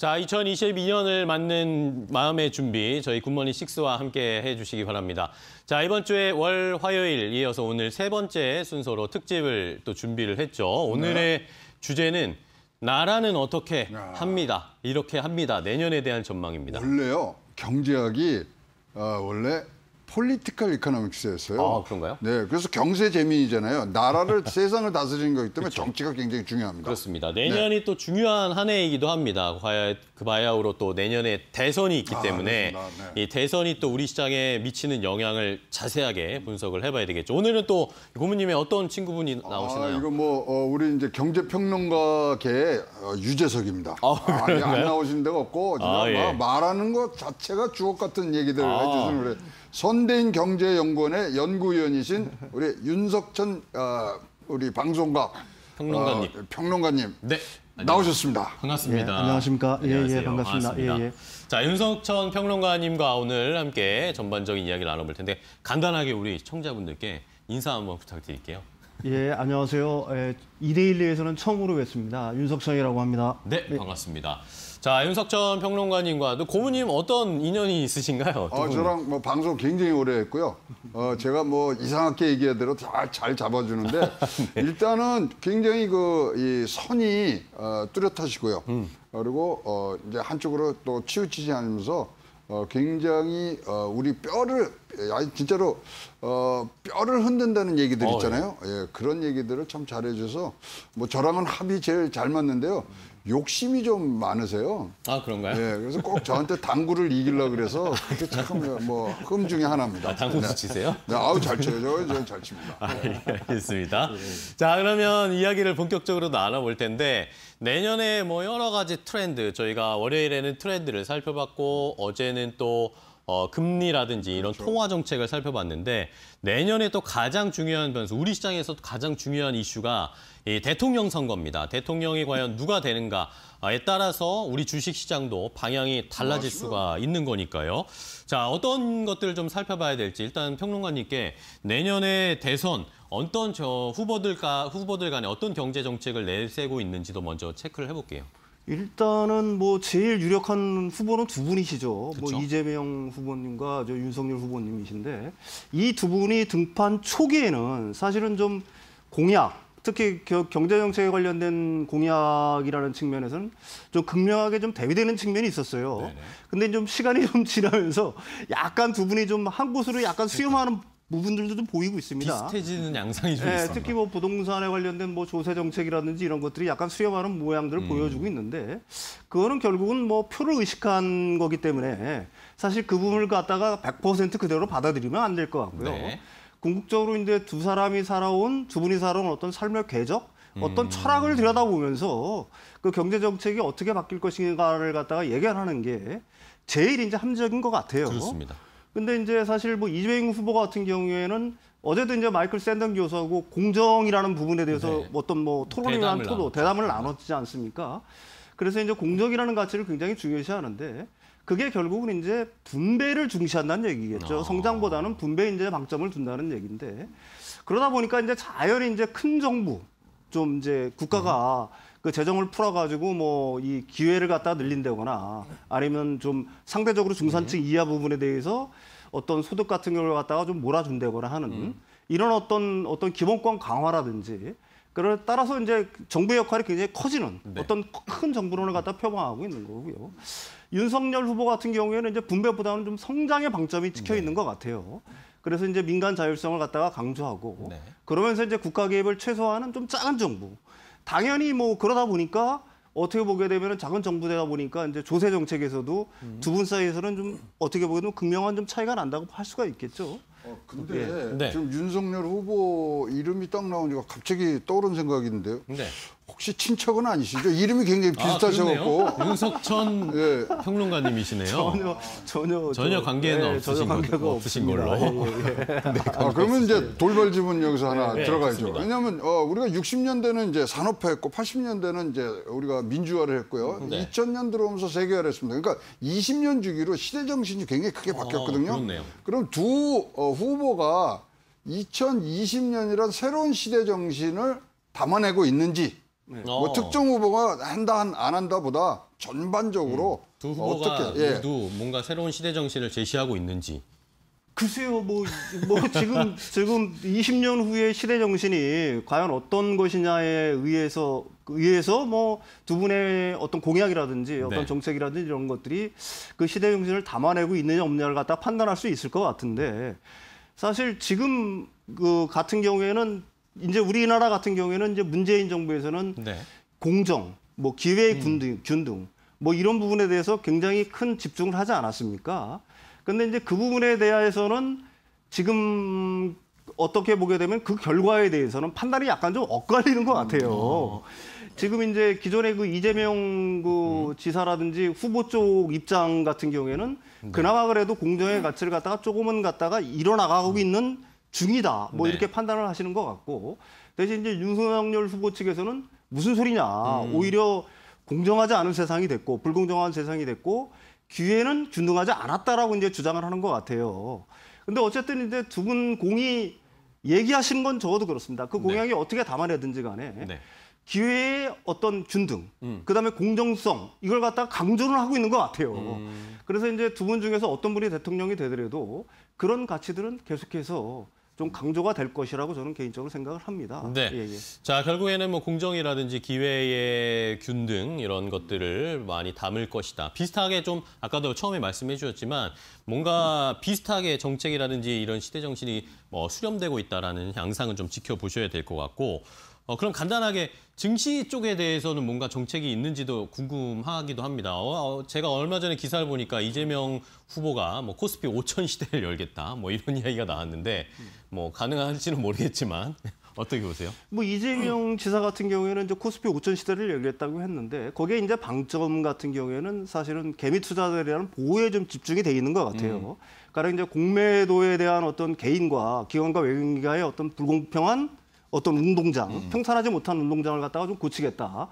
자, 2022년을 맞는 마음의 준비 저희 굿모닝 식스와 함께 해주시기 바랍니다. 자, 이번 주에 월 화요일 이어서 오늘 세 번째 순서로 특집을 또 준비를 했죠. 오늘의 네. 주제는 나라는 어떻게 야. 합니다. 이렇게 합니다. 내년에 대한 전망입니다. 원래요 경제학이 어, 원래 폴리티컬 이코노믹스였어요. 아, 그런가요? 네, 그래서 경세 재민이잖아요. 나라를 세상을 다스리는 거기 때문에 그렇 정치가 굉장히 중요합니다. 그렇습니다. 네. 내년이 네. 또 중요한 한 해이기도 합니다. 그 바야흐로 또 내년에 대선이 있기 아, 때문에 네. 이 대선이 또 우리 시장에 미치는 영향을 자세하게 분석을 해봐야 되겠죠. 오늘은 또 고모님의 어떤 친구분이 아, 나오시나요? 아, 이거 뭐 어, 우리 이제 경제 평론가계 어, 유재석입니다. 아, 아니, 안 나오신 데가 없고 아, 예. 말하는 것 자체가 주옥 같은 얘기들 아. 해주시는 그래. 선 현대인 경제연구원의 연구위원이신 우리 윤석천 어, 우리 방송가 평론가님 어, 평론가님 네. 나오셨습니다. 반갑습니다. 예, 안녕하십니까? 예, 예, 반갑습니다. 반갑습니다. 예, 예. 자, 윤석천 평론가님과 오늘 함께 전반적인 이야기를 나눠볼 텐데 간단하게 우리 청자분들께 인사 한번 부탁드릴게요. 예, 안녕하세요. 예, 이데일리에서는 처음으로 뵙습니다. 윤석천이라고 합니다. 네, 예. 반갑습니다. 자, 윤석전 평론가님과도 고모님 어떤 인연이 있으신가요? 아, 저랑 뭐 방송 굉장히 오래 했고요. 어, 제가 뭐 이상하게 얘기하더라도 잘, 잘 잡아주는데 네. 일단은 굉장히 그 이 선이 어, 뚜렷하시고요. 음. 그리고 어, 이제 한쪽으로 또 치우치지 않으면서 어, 굉장히 어, 우리 뼈를 아 진짜로 어, 뼈를 흔든다는 얘기들 어, 있잖아요. 어, 예. 예. 그런 얘기들을 참 잘해줘서 뭐 저랑은 합이 제일 잘 맞는데요. 음. 욕심이 좀 많으세요. 아 그런가요? 네, 그래서 꼭 저한테 당구를 이길라 그래서 그게 참뭐흠 중에 하나입니다. 아, 당구 네. 치세요? 네, 아우 잘 쳐요. 저는 잘 칩니다. 아, 예, 알겠습니다. 자 그러면 이야기를 본격적으로 나눠볼 텐데 내년에 뭐 여러 가지 트렌드 저희가 월요일에는 트렌드를 살펴봤고 어제는 또 어, 금리라든지 이런 그렇죠. 통화 정책을 살펴봤는데 내년에 또 가장 중요한 변수, 우리 시장에서 가장 중요한 이슈가 이 대통령 선거입니다. 대통령이 과연 누가 되는가에 따라서 우리 주식 시장도 방향이 달라질 수가 있는 거니까요. 자, 어떤 것들을 좀 살펴봐야 될지 일단 평론가님께 내년에 대선 어떤 저 후보들과 후보들 간에 어떤 경제 정책을 내세고 우 있는지도 먼저 체크를 해볼게요. 일단은 뭐 제일 유력한 후보는 두 분이시죠. 뭐 그쵸? 뭐 이재명 후보님과 저 윤석열 후보님이신데 이 두 분이 등판 초기에는 사실은 좀 공약, 특히 경제 정책에 관련된 공약이라는 측면에서는 좀 극명하게 좀 대비되는 측면이 있었어요. 네네. 근데 좀 시간이 좀 지나면서 약간 두 분이 좀 한 곳으로 약간 수렴하는 부분들도 좀 보이고 있습니다. 비슷해지는 양상이 좀 네, 예, 있어요. 특히 뭐 부동산에 관련된 뭐 조세 정책이라든지 이런 것들이 약간 수렴하는 모양들을 음. 보여주고 있는데 그거는 결국은 뭐 표를 의식한 거기 때문에 사실 그 부분을 갖다가 100% 그대로 받아들이면 안 될 것 같고요. 네. 궁극적으로 이제 두 사람이 살아온 두 분이 살아온 어떤 삶의 궤적 어떤 음. 철학을 들여다보면서 그 경제 정책이 어떻게 바뀔 것인가를 갖다가 예견하는 게 제일 이제 합리적인 것 같아요. 그렇습니다. 근데 이제 사실 뭐 이재용 후보 같은 경우에는 어제도 이제 마이클 샌던 교수하고 공정이라는 부분에 대해서 네. 어떤 뭐 토론이나 토도 나눴죠. 대담을 네. 나눴지 않습니까? 그래서 이제 공정이라는 가치를 굉장히 중요시하는데 그게 결국은 이제 분배를 중시한다는 얘기겠죠. 아. 성장보다는 분배 인제 방점을 둔다는 얘기인데 그러다 보니까 이제 자연히 이제 큰 정부 좀 이제 국가가 음. 그 재정을 풀어가지고 뭐 이 기회를 갖다 늘린다거나 아니면 좀 상대적으로 중산층 네. 이하 부분에 대해서 어떤 소득 같은 걸 갖다가 좀 몰아준다거나 하는 음. 이런 어떤 어떤 기본권 강화라든지 그걸 따라서 이제 정부의 역할이 굉장히 커지는 네. 어떤 큰 정부론을 갖다 표방하고 있는 거고요. 윤석열 후보 같은 경우에는 이제 분배보다는 좀 성장의 방점이 찍혀 있는 네. 것 같아요. 그래서 이제 민간 자율성을 갖다가 강조하고 네. 그러면서 이제 국가 개입을 최소화하는 좀 작은 정부 당연히 뭐 그러다 보니까 어떻게 보게 되면 작은 정부대다 보니까 이제 조세 정책에서도 음. 두분 사이에서는 좀 어떻게 보면 극명한 좀 차이가 난다고 할 수가 있겠죠. 어, 근데 예. 네. 지금 윤석열 후보 이름이 딱 나오니까 갑자기 떠오른 생각인데요. 네. 혹시 친척은 아니시죠? 이름이 굉장히 아, 비슷하셔갖고 아, 윤석천 예. 평론가님이시네요. 전혀 전혀 전혀 관계는 예, 없으신 전혀 거, 없으신 걸로. 어, 어. 예, 네, 아, 그러면 이제 돌발 질문 여기서 하나 네, 네, 들어가야죠. 그 왜냐하면 어, 우리가 60년대는 이제 산업화했고 80년대는 이제 우리가 민주화를 했고요. 음, 네. 2000년 들어오면서 세계화를 했습니다. 그러니까 20년 주기로 시대 정신이 굉장히 크게 아, 바뀌었거든요. 아, 그럼 두 어, 후보가 2020년이란 새로운 시대 정신을 담아내고 있는지 네. 뭐 어. 특정 후보가 한다 안 한다보다 전반적으로 음, 두 후보가 어떻게, 예. 모두 뭔가 새로운 시대 정신을 제시하고 있는지. 글쎄요, 뭐, 뭐 지금 지금 20년 후의 시대 정신이 과연 어떤 것이냐에 의해서 의해서 뭐 두 분의 어떤 공약이라든지 네. 어떤 네. 정책이라든지 이런 것들이 그 시대 정신을 담아내고 있느냐 없느냐를 갖다 판단할 수 있을 것 같은데 사실 지금 그 같은 경우에는 이제 우리나라 같은 경우에는 이제 문재인 정부에서는 네. 공정, 뭐 기회의 음. 균등, 균등 뭐 이런 부분에 대해서 굉장히 큰 집중을 하지 않았습니까? 근데 이제 그 부분에 대해서는 지금 어떻게 보게 되면 그 결과에 대해서는 판단이 약간 좀 엇갈리는 것 같아요. 음. 어. 지금 이제 기존의 그 이재명 그 음. 지사라든지 후보 쪽 입장 같은 경우에는 네. 그나마 그래도 공정의 가치를 갖다가 조금은 갖다가 일어나가고 음. 있는 중이다. 뭐 네. 이렇게 판단을 하시는 것 같고 대신 이제 윤석열 후보 측에서는 무슨 소리냐. 음. 오히려 공정하지 않은 세상이 됐고 불공정한 세상이 됐고 기회는 균등하지 않았다라고 이제 주장을 하는 것 같아요. 근데 어쨌든 이제 두 분 공이 얘기하시는 건 적어도 그렇습니다. 그 네. 공약이 네. 어떻게 담아내든지 간에 네. 기회의 어떤 균등, 음. 그다음에 공정성 이걸 갖다가 강조를 하고 있는 것 같아요. 음. 그래서 이제 두 분 중에서 어떤 분이 대통령이 되더라도 그런 가치들은 계속해서 좀 강조가 될 것이라고 저는 개인적으로 생각을 합니다. 네. 예, 예. 자 결국에는 뭐 공정이라든지 기회의 균등 이런 것들을 많이 담을 것이다. 비슷하게 좀 아까도 처음에 말씀해 주셨지만 뭔가 비슷하게 정책이라든지 이런 시대 정신이 뭐 수렴되고 있다라는 양상은 좀 지켜보셔야 될 것 같고. 어, 그럼 간단하게 증시 쪽에 대해서는 뭔가 정책이 있는지도 궁금하기도 합니다. 어, 어 제가 얼마 전에 기사를 보니까 이재명 후보가 뭐 코스피 5천 시대를 열겠다 뭐 이런 이야기가 나왔는데 음. 뭐 가능한지는 모르겠지만 어떻게 보세요? 뭐 이재명 지사 같은 경우에는 이제 코스피 5천 시대를 열겠다고 했는데 거기에 이제 방점 같은 경우에는 사실은 개미 투자들이라는 보호에 좀 집중이 돼 있는 것 같아요. 음. 가령 그러니까 이제 공매도에 대한 어떤 개인과 기관과 외국인과의 어떤 불공평한 어떤 운동장, 음. 평탄하지 못한 운동장을 갖다가 좀 고치겠다.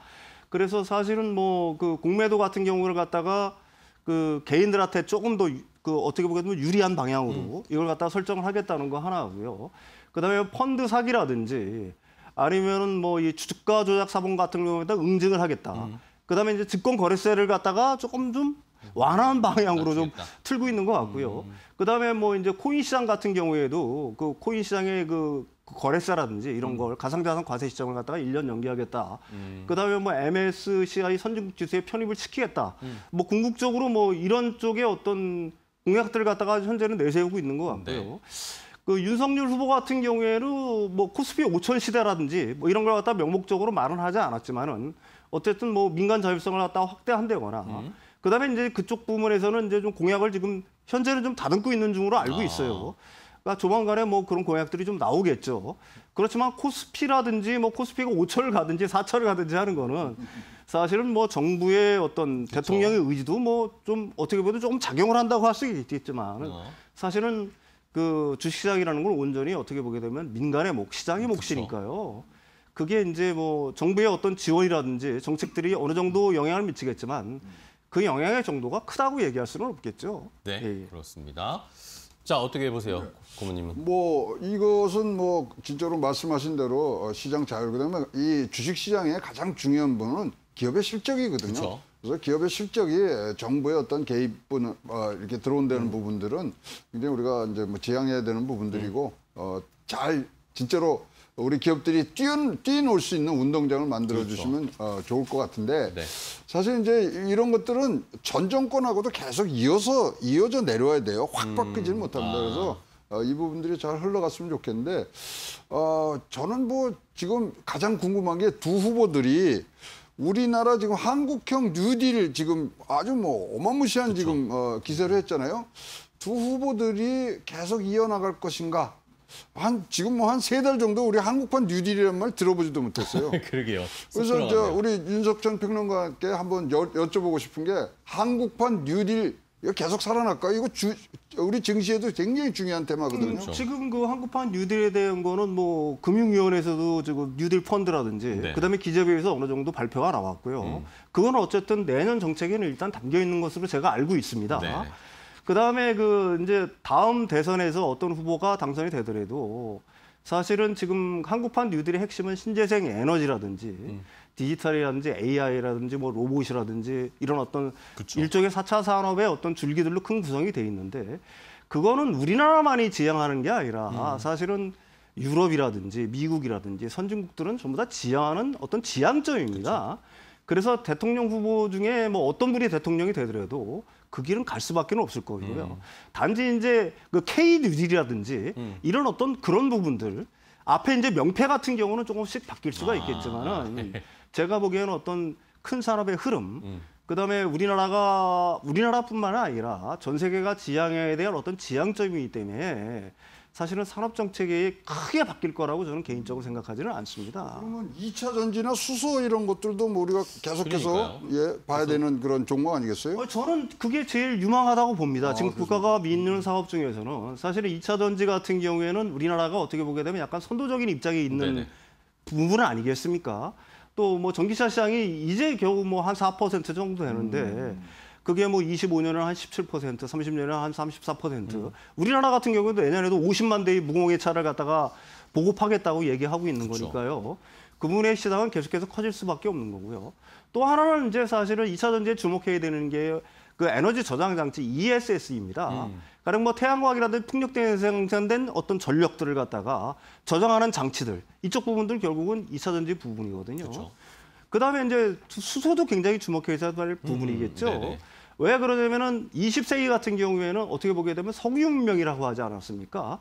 그래서 사실은 뭐 그 공매도 같은 경우를 갖다가 그 개인들한테 조금 더그 어떻게 보게 되면 유리한 방향으로 음. 이걸 갖다 가 설정을 하겠다는 거 하나고요. 그다음에 펀드 사기라든지 아니면은 뭐 이 주가 조작 사범 같은 경우에다 응징을 하겠다. 음. 그다음에 이제 증권 거래세를 갖다가 조금 좀 완화한 방향으로 좀 음. 틀고 있는 것 같고요. 음. 그다음에 뭐 이제 코인 시장 같은 경우에도 그 코인 시장의 그 거래세라든지 이런 음. 걸 가상자산 과세 시점을 갖다가 1년 연기하겠다. 음. 그다음에 뭐 MSCI 선진국 지수에 편입을 시키겠다. 음. 뭐 궁극적으로 뭐 이런 쪽에 어떤 공약들을 갖다가 현재는 내세우고 있는 것 네. 같고요. 네. 그 윤석열 후보 같은 경우에는 뭐 코스피 5천 시대라든지 뭐 이런 걸 갖다 명목적으로 말은 하지 않았지만은 어쨌든 뭐 민간 자율성을 갖다 확대한다거나 음. 그다음에 이제 그쪽 부문에서는 이제 좀 공약을 지금 현재는 좀 다듬고 있는 중으로 알고 아. 있어요. 그러니까 조만간에 뭐 그런 공약들이 좀 나오겠죠. 그렇지만 코스피라든지 뭐 코스피가 5천을 가든지 4천을 가든지 하는 거는 사실은 뭐 정부의 어떤 그쵸. 그렇죠. 대통령의 의지도 뭐 좀 어떻게 보면 조금 작용을 한다고 할 수 있겠지만 어. 사실은 그 주식시장이라는 걸 온전히 어떻게 보게 되면 민간의 목, 시장의 그쵸. 몫이니까요. 그게 이제 뭐 정부의 어떤 지원이라든지 정책들이 어느 정도 영향을 미치겠지만 그 영향의 정도가 크다고 얘기할 수는 없겠죠. 네, 예. 예. 그렇습니다. 자 어떻게 보세요, 네. 고모님은? 뭐 이것은 뭐 진짜로 말씀하신 대로 어, 시장 자율 그다음에 이 주식 시장의 가장 중요한 부분은 기업의 실적이거든요. 그쵸. 그래서 기업의 실적이 정부의 어떤 개입분 어, 이렇게 들어온다는 음. 부분들은 굉장 우리가 이제 뭐 지향해야 되는 부분들이고 음. 어잘 진짜로 우리 기업들이 뛰어놀 수 있는 운동장을 만들어주시면 그렇죠. 어, 좋을 것 같은데 네. 사실 이제 이런 것들은 전 정권하고도 계속 이어서 이어져 내려와야 돼요. 확 음, 바뀌지는 못합니다. 아. 그래서 어, 이 부분들이 잘 흘러갔으면 좋겠는데 어, 저는 뭐 지금 가장 궁금한 게 두 후보들이 우리나라 지금 한국형 뉴딜 지금 아주 뭐 어마무시한 그렇 지금 어, 기세를 했잖아요. 두 후보들이 계속 이어나갈 것인가 한 지금 뭐 한 세 달 정도 우리 한국판 뉴딜이라는 말 들어보지도 못했어요. 그러게요. 그래서 저 우리 윤석천 평론가께 한번 여, 쭤보고 싶은 게 한국판 뉴딜 이거 계속 살아날까? 이거 주, 우리 증시에도 굉장히 중요한 테마거든요. 그렇죠. 지금 그 한국판 뉴딜에 대한 거는 뭐 금융위원회에서도 지금 뉴딜 펀드라든지 네. 그다음에 기재부에서 어느 정도 발표가 나왔고요. 음. 그건 어쨌든 내년 정책에는 일단 담겨 있는 것으로 제가 알고 있습니다. 네. 그다음에 그 이제 다음 대선에서 어떤 후보가 당선이 되더라도 사실은 지금 한국판 뉴딜의 핵심은 신재생 에너지라든지 음. 디지털이라든지 AI라든지 뭐 로봇이라든지 이런 어떤 그쵸. 일종의 사차 산업의 어떤 줄기들로 큰 구성이 돼 있는데 그거는 우리나라만이 지향하는 게 아니라 음. 사실은 유럽이라든지 미국이라든지 선진국들은 전부 다 지향하는 어떤 지향점입니다. 그쵸. 그래서 대통령 후보 중에 뭐 어떤 분이 대통령이 되더라도 그 길은 갈 수밖에 없을 거고요. 음. 단지 이제 그 K 뉴딜이라든지 음. 이런 어떤 그런 부분들 앞에 이제 명패 같은 경우는 조금씩 바뀔 수가 아, 있겠지만은 아. 제가 보기에는 어떤 큰 산업의 흐름 음. 그다음에 우리나라가 우리나라뿐만 아니라 전 세계가 지향에 대한 어떤 지향점이기 때문에 사실은 산업 정책이 크게 바뀔 거라고 저는 개인적으로 생각하지는 않습니다. 그러면 2차 전지나 수소 이런 것들도 뭐 우리가 계속해서 그러니까요. 예, 되는 그런 종목 아니겠어요? 어, 저는 그게 제일 유망하다고 봅니다. 아, 지금 그래서. 국가가 믿는 음. 사업 중에서는 사실은 2차 전지 같은 경우에는 우리나라가 어떻게 보게 되면 약간 선도적인 입장에 있는 네네. 부분은 아니겠습니까? 또 뭐 전기차 시장이 이제 겨우 뭐한 4% 정도 되는데 음. 그게 뭐 25년에 한 17%, 30년에 한 34%. 음. 우리나라 같은 경우도 내년에도 50만 대의 무공해차를 갖다가 보급하겠다고 얘기하고 있는 그렇 거니까요. 그분의 시장은 계속해서 커질 수밖에 없는 거고요. 또 하나는 이제 사실은 2차 전지에 주목해야 되는 게 그 에너지 저장 장치 ESS입니다. 음. 가령 그러니까 뭐 태양광이라든지 풍력대 생산된 어떤 전력들을 갖다가 저장하는 장치들 이쪽 부분들 결국은 2차 전지 부분이거든요. 그렇 그다음에 이제 수소도 굉장히 주목해야 될 음, 부분이겠죠. 음, 왜 그러냐면은 20세기 같은 경우에는 어떻게 보게 되면 석유 문명이라고 하지 않았습니까?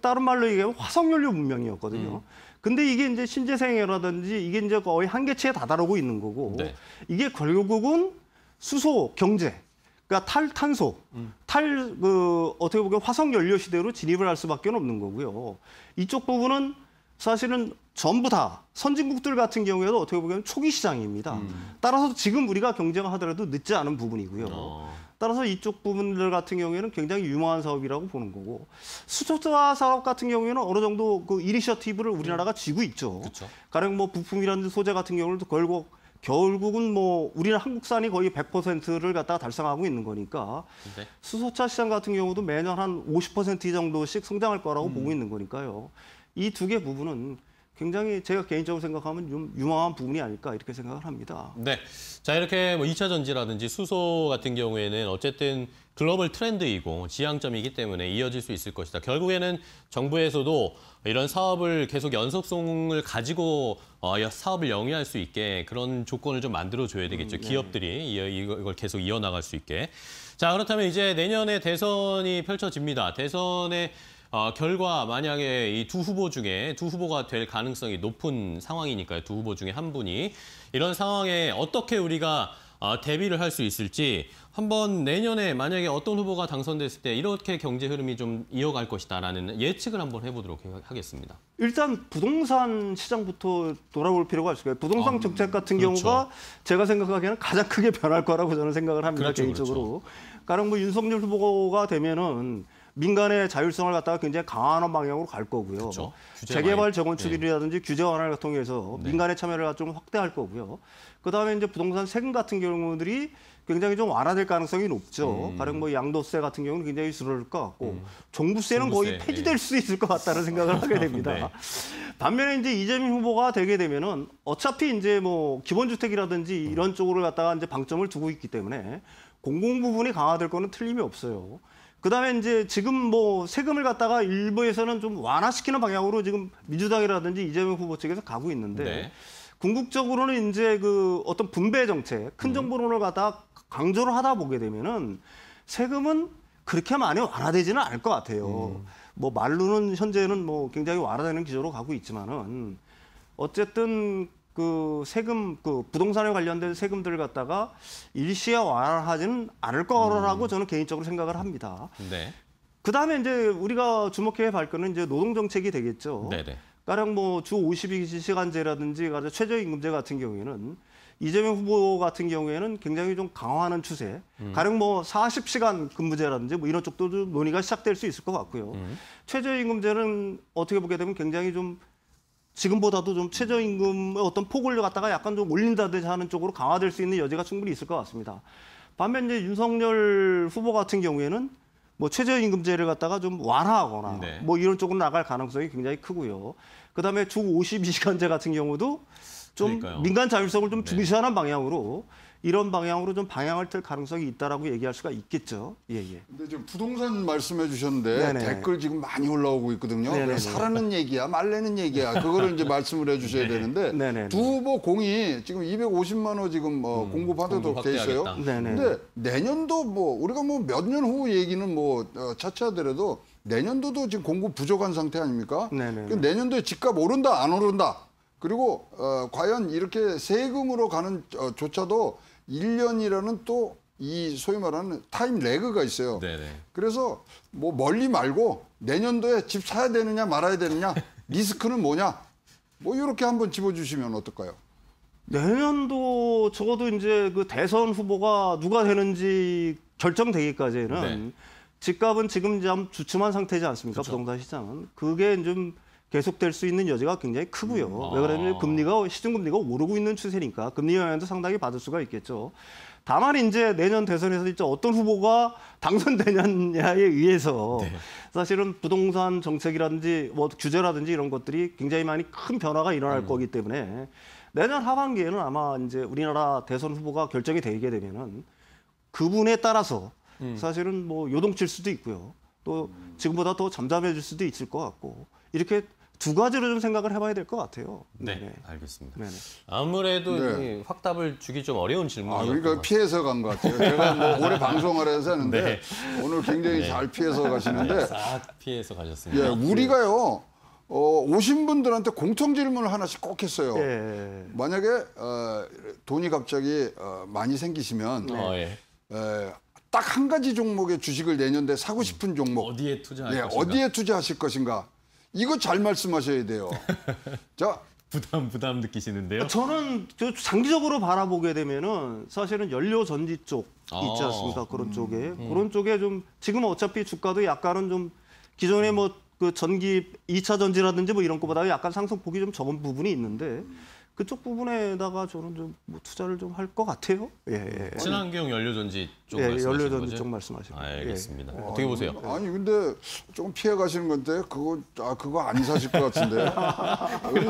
다른 말로 얘기하면 화석연료 문명이었거든요. 음. 근데 이게 이제 신재생이라든지 이게 이제 거의 한계치에 다다르고 있는 거고 네. 이게 결국은 수소 경제 그러니까 탈탄소, 음. 탈, 그, 어떻게 보면 화석연료 시대로 진입을 할 수밖에 없는 거고요. 이쪽 부분은 사실은 전부 다 선진국들 같은 경우에도 어떻게 보면 초기 시장입니다. 음. 따라서 지금 우리가 경쟁하더라도 을 늦지 않은 부분이고요. 어. 따라서 이쪽 부분들 같은 경우에는 굉장히 유망한 사업이라고 보는 거고 수소차 사업 같은 경우에는 어느 정도 그 이니셔티브를 우리나라가 지고 있죠. 그쵸. 가령 뭐 부품이라든지 소재 같은 경우는 결국 결국은 뭐 우리는 한국산이 거의 100%를 갖다가 달성하고 있는 거니까 네. 수소차 시장 같은 경우도 매년 한 50% 정도씩 성장할 거라고 음. 보고 있는 거니까요. 이두개 부분은 굉장히 제가 개인적으로 생각하면 유망한 부분이 아닐까 이렇게 생각을 합니다. 네. 자, 이렇게 뭐 2차 전지라든지 수소 같은 경우에는 어쨌든 글로벌 트렌드이고 지향점이기 때문에 이어질 수 있을 것이다. 결국에는 정부에서도 이런 사업을 계속 연속성을 가지고 어, 사업을 영위할 수 있게 그런 조건을 좀 만들어줘야 되겠죠. 음, 네. 기업들이 이걸 계속 이어나갈 수 있게. 자, 그렇다면 이제 내년에 대선이 펼쳐집니다. 대선에 어, 결과 만약에 이 두 후보 중에 두 후보가 될 가능성이 높은 상황이니까요. 두 후보 중에 한 분이 이런 상황에 어떻게 우리가 어, 대비를 할 수 있을지 한번 내년에 만약에 어떤 후보가 당선됐을 때 이렇게 경제 흐름이 좀 이어갈 것이다라는 예측을 한번 해보도록 하겠습니다. 일단 부동산 시장부터 돌아볼 필요가 있을 거예요. 부동산 아, 음, 정책 같은 그렇죠. 경우가 제가 생각하기에는 가장 크게 변할 거라고 저는 생각을 합니다. 그렇죠, 그렇죠. 개인적으로. 그렇죠. 그러니까 가령 뭐 윤석열 후보가 되면은 민간의 자율성을 갖다가 굉장히 강화하는 방향으로 갈 거고요. 그렇죠. 재개발 재건축이라든지 네. 규제 완화를 통해서 네. 민간의 참여를 좀 확대할 거고요. 그다음에 이제 부동산 세금 같은 경우들이 굉장히 좀 완화될 가능성이 높죠. 음. 가령 뭐 양도세 같은 경우는 굉장히 줄어들 것 같고 음. 종부세는 종부세, 거의 폐지될 네. 수 있을 것 같다는 생각을 하게 됩니다. 네. 반면에 이제 이재명 후보가 되게 되면은 어차피 이제 뭐 기본주택이라든지 이런 쪽으로 갖다가 이제 방점을 두고 있기 때문에 공공 부분이 강화될 거는 틀림이 없어요. 그다음에 이제 지금 뭐 세금을 갖다가 일부에서는 좀 완화시키는 방향으로 지금 민주당이라든지 이재명 후보 측에서 가고 있는데 네. 궁극적으로는 이제 그 어떤 분배 정책, 큰 음. 정보론을 갖다가 강조를 하다 보게 되면은 세금은 그렇게 많이 완화되지는 않을 것 같아요. 음. 뭐 말로는 현재는 뭐 굉장히 완화되는 기조로 가고 있지만은 어쨌든 그 세금 그 부동산에 관련된 세금들을 갖다가 일시에 완화하지는 않을 거라고 음. 저는 개인적으로 생각을 합니다. 네. 그다음에 이제 우리가 주목해야 할 거는 이제 노동 정책이 되겠죠. 네네. 네. 가령 뭐 주 52시간제라든지 가령 최저임금제 같은 경우에는 이재명 후보 같은 경우에는 굉장히 좀 강화하는 추세. 음. 가령 뭐 40시간 근무제라든지 뭐 이런 쪽도 좀 논의가 시작될 수 있을 것 같고요. 음. 최저임금제는 어떻게 보게 되면 굉장히 좀 지금보다도 좀 최저임금의 어떤 폭을 갖다가 약간 좀 올린다든지 하는 쪽으로 강화될 수 있는 여지가 충분히 있을 것 같습니다. 반면 이제 윤석열 후보 같은 경우에는 뭐 최저임금제를 갖다가 좀 완화하거나 네. 뭐 이런 쪽으로 나갈 가능성이 굉장히 크고요. 그다음에 주 52시간제 같은 경우도 좀 그러니까요. 민간 자율성을 좀 네. 중시하는 네. 방향으로 이런 방향으로 좀 방향을 틀 가능성이 있다라고 얘기할 수가 있겠죠. 예, 예. 근데 지금 부동산 말씀해 주셨는데 네네. 댓글 지금 많이 올라오고 있거든요. 네네. 사라는 얘기야, 말래는 얘기야. 그거를 이제 말씀을 해 주셔야 네. 되는데 네네. 두 후보 공이 지금 250만 원 지금 뭐 음, 공급하도록 돼 있어요. 근데 내년도 뭐 우리가 뭐 몇 년 후 얘기는 뭐 어, 차차더라도 내년도도 지금 공급 부족한 상태 아닙니까? 그러니 내년도에 집값 오른다 안 오른다. 그리고 어, 과연 이렇게 세금으로 가는 어, 조차도 1년이라는 또 이 소위 말하는 타임 레그가 있어요. 네네. 네. 그래서 뭐 멀리 말고 내년도에 집 사야 되느냐 말아야 되느냐 리스크는 뭐냐 뭐 이렇게 한번 집어주시면 어떨까요? 내년도 적어도 이제 그 대선 후보가 누가 되는지 결정되기까지는 네. 집값은 지금 좀 주춤한 상태지 않습니까? 그렇죠. 부동산 시장은. 그게 좀 계속될 수 있는 여지가 굉장히 크고요. 음. 왜 그러냐면 아. 금리가 시중금리가 오르고 있는 추세니까 금리 영향도 상당히 받을 수가 있겠죠. 다만 이제 내년 대선에서 이제 어떤 후보가 당선되느냐에 의해서 네. 사실은 부동산 정책이라든지 뭐 규제라든지 이런 것들이 굉장히 많이 큰 변화가 일어날 음. 거기 때문에 내년 하반기에는 아마 이제 우리나라 대선 후보가 결정이 되게 되면은 그분에 따라서 음. 사실은 뭐 요동칠 수도 있고요. 또 지금보다 더 잠잠해질 수도 있을 것 같고 이렇게 두 가지로 좀 생각을 해봐야 될 것 같아요. 네, 네. 알겠습니다. 네네. 아무래도 네. 확답을 주기 좀 어려운 질문이었던 아, 그러니까 피해서 간 것 같아요. 제가 뭐 올해 방송을 해서 하는데 네. 오늘 굉장히 네. 잘 피해서 가시는데 네, 싹 피해서 가셨습니다. 예, 네. 우리가요 어, 오신 분들한테 공통 질문을 하나씩 꼭 했어요. 예. 만약에 어, 돈이 갑자기 어, 많이 생기시면 어, 예. 에, 예, 딱 한 가지 종목의 주식을 내년에 사고 싶은 종목 어디에 투자할 예, 것인가? 어디에 투자하실 것인가 이거 잘 말씀하셔야 돼요. 자, 부담 부담 느끼시는데요? 저는 그 장기적으로 바라보게 되면은 사실은 연료 전지 쪽 아. 있지 않습니까? 아, 그런 음, 쪽에 음. 그런 쪽에 좀 지금 어차피 주가도 약간은 좀 기존에 음. 뭐 뭐그 전기 2차 전지라든지 뭐 이런 거보다 약간 상승폭이 좀 적은 부분이 있는데 그쪽 부분에다가 저는 좀뭐 투자를 좀 할 것 같아요. 예, 예. 음. 친환경 연료전지 쪽 예, 예, 말씀하시는 연료전지 거죠? 쪽 말씀하시는 거죠. 알겠습니다. 예. 어떻게 보세요? 어, 아니 근데 조금 피해 가시는 건데 그거 아 그거 안 사실 것 같은데요.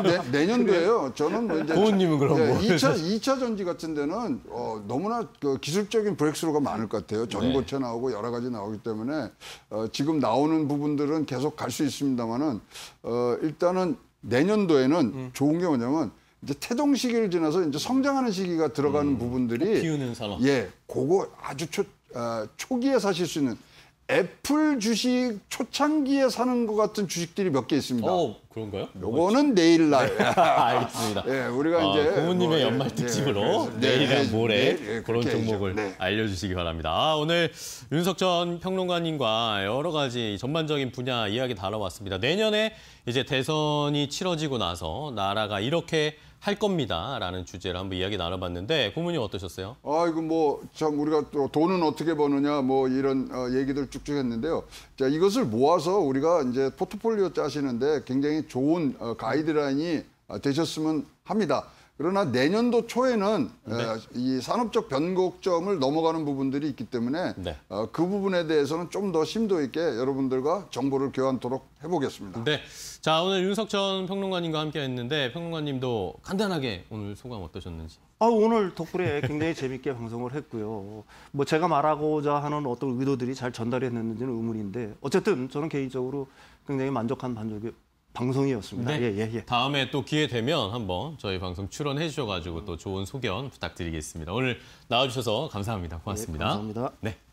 내, 내년도에요. 저는 뭐 이제 고은님은 그럼 예, 2차 뭐 2차 전지 같은 데는 어, 너무나 그 기술적인 브렉스루가 많을 것 같아요. 전고체 네. 나오고 여러 가지 나오기 때문에 어, 지금 나오는 부분들은 계속 갈 수 있습니다만은 어, 일단은 내년도에는 음. 좋은 게 뭐냐면. 이제 태동 시기를 지나서 이제 성장하는 시기가 들어가는 음, 부분들이 키우는 산업. 예, 그거 아주 초, 어, 초기에 사실 수 있는 애플 주식 초창기에 사는 것 같은 주식들이 몇 개 있습니다. 어, 그런가요? 요거는 내일 날. 네. 알겠습니다. 예, 우리가 아, 이제 부모님의 뭐, 예, 연말 특집으로 예, 내일이랑 네, 네, 모레 네, 네, 그런 종목을 네. 알려주시기 바랍니다. 아, 오늘 윤석 전 평론가님과 여러 가지 전반적인 분야 이야기 다뤄봤습니다. 내년에 이제 대선이 치러지고 나서 나라가 이렇게 할 겁니다라는 주제로 한번 이야기 나눠봤는데 고문님 어떠셨어요? 아 이거 뭐 참 우리가 또 돈은 어떻게 버느냐 뭐 이런 어, 얘기들 쭉쭉 했는데요. 자 이것을 모아서 우리가 이제 포트폴리오 짜시는데 굉장히 좋은 어, 가이드라인이 어, 되셨으면 합니다. 그러나 내년도 초에는 어, 네. 어, 이 산업적 변곡점을 넘어가는 부분들이 있기 때문에 네. 어, 그 부분에 대해서는 좀 더 심도 있게 여러분들과 정보를 교환토록 해보겠습니다. 네. 자 오늘 윤석 전 평론가님과 함께했는데 평론가님도 간단하게 오늘 소감 어떠셨는지? 아 오늘 덕분에 굉장히 재밌게 방송을 했고요. 뭐 제가 말하고자 하는 어떤 의도들이 잘 전달이 됐는지는 의문인데 어쨌든 저는 개인적으로 굉장히 만족한 반족이 방송이었습니다. 네. 예, 예, 예. 다음에 또 기회 되면 한번 저희 방송 출연해 주셔가지고 또 좋은 소견 부탁드리겠습니다. 오늘 나와주셔서 감사합니다. 고맙습니다. 네, 감사합니다. 네.